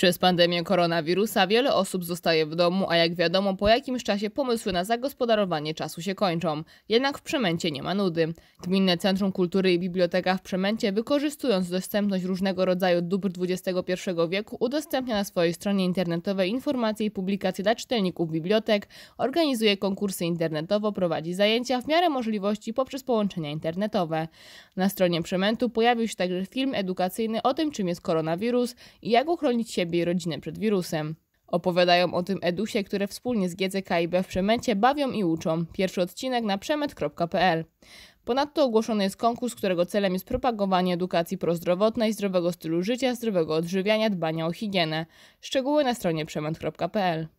Przez pandemię koronawirusa wiele osób zostaje w domu, a jak wiadomo, po jakimś czasie pomysły na zagospodarowanie czasu się kończą. Jednak w Przemęcie nie ma nudy. Gminne Centrum Kultury i Biblioteka w Przemęcie, wykorzystując dostępność różnego rodzaju dóbr XXI wieku, udostępnia na swojej stronie internetowej informacje i publikacje dla czytelników bibliotek, organizuje konkursy internetowo, prowadzi zajęcia w miarę możliwości poprzez połączenia internetowe. Na stronie Przemętu pojawił się także film edukacyjny o tym, czym jest koronawirus i jak uchronić siebie siebie i rodzinę przed wirusem. Opowiadają o tym Edusie, które wspólnie z GCK i B w Przemęcie bawią i uczą. Pierwszy odcinek na przemet.pl. Ponadto ogłoszony jest konkurs, którego celem jest propagowanie edukacji prozdrowotnej, zdrowego stylu życia, zdrowego odżywiania, dbania o higienę. Szczegóły na stronie przemet.pl.